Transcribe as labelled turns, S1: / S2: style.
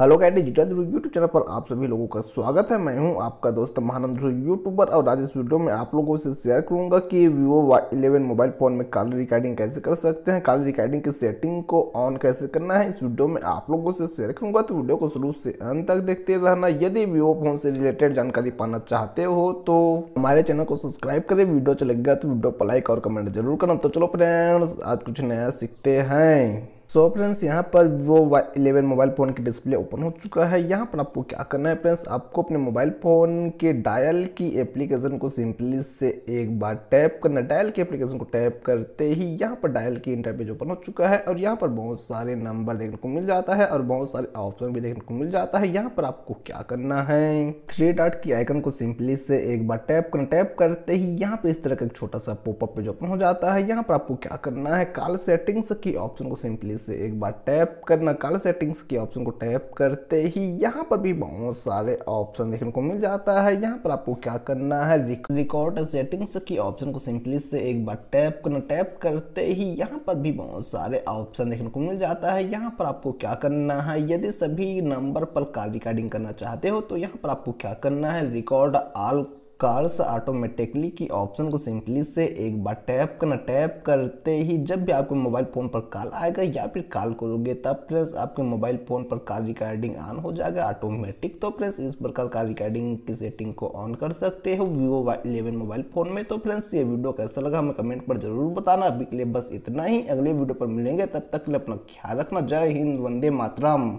S1: hello guide digital Dhruv YouTube channel पर आप सभी लोगों का स्वागत है मैं हूं आपका दोस्त महानंद ध्रुव यूट्यूबर और आज इस वीडियो में आप लोगों से शेयर करूंगा कि Vivo Y eleven mobile phone में कॉल रिकॉर्डिंग कैसे कर सकते हैं कॉल रिकॉर्डिंग की सेटिंग को ऑन कैसे करना है इस वीडियो में आप लोगों से शेयर करूंगा तो वीडियो को शुरू से अंत तक देखते रहना यदि वीवो फ़ोन से रिलेटेड जानकारी पाना चाहते हो तो हमारे चैनल को सब्सक्राइब करें वीडियो गया अच्छा तो वीडियो पर लाइक और कमेंट जरूर करना तो चलो फ्रेंड्स आज कुछ नया सीखते हैं सो फ्रेंड्स यहाँ पर वो इलेवन मोबाइल फ़ोन की डिस्प्ले ओपन हो चुका है यहाँ पर आपको क्या करना है फ्रेंड्स आपको अपने मोबाइल फ़ोन के डायल की एप्लीकेशन को सिंपली से एक बार टैप करना डायल की एप्लीकेशन को टैप करते ही यहाँ पर डायल की इंटरपेज ओपन हो चुका है और यहाँ पर बहुत सारे नंबर देखने को मिल जाता है और बहुत सारे ऑप्शन भी देखने को मिल जाता है यहाँ पर आपको क्या करना है थ्री डॉट की आइकन को सिंपली से एक बार टैप करना टैप करते ही यहाँ पर इस तरह का एक छोटा सा पोपअप पेज ओपन हो जाता है यहाँ पर आपको क्या करना है कॉल सेटिंग्स की ऑप्शन को सिंपली से एक बार टैप करना कल सेटिंग्स के ऑप्शन को टैप करते ही यहाँ पर भी बहुत सारे ऑप्शन देखने को मिल जाता है यहाँ पर आपको क्या करना है रिकॉर्ड सेटिंग्स की ऑप्शन को सिंपली से एक बार टैप करना टैप करते ही यहाँ पर भी बहुत सारे ऑप्शन देखने को मिल जाता है यहाँ पर आपको क्या करना है यदि सभी नंबर पर कॉल रिकॉर्डिंग करना चाहते हो तो यहाँ पर आपको क्या करना है रिकॉर्ड ऑल कार्स ऑटोमेटिकली की ऑप्शन को सिंपली से एक बार टैप करना टैप करते ही जब भी आपके मोबाइल फ़ोन पर कॉल आएगा या फिर कॉल करोगे तब फ्रेंड्स आपके मोबाइल फ़ोन पर कॉल रिकॉर्डिंग ऑन हो जाएगा ऑटोमेटिक तो फ्रेंड्स इस प्रकार कॉल रिकॉर्डिंग की सेटिंग को ऑन कर सकते हो Vivo Y eleven mobile phone में तो फ्रेंड्स ये वीडियो कैसा लगा हमें कमेंट पर ज़रूर बताना अभी के लिए बस इतना ही अगले वीडियो पर मिलेंगे तब तक के लिए अपना ख्याल रखना जय हिंद वंदे मातरम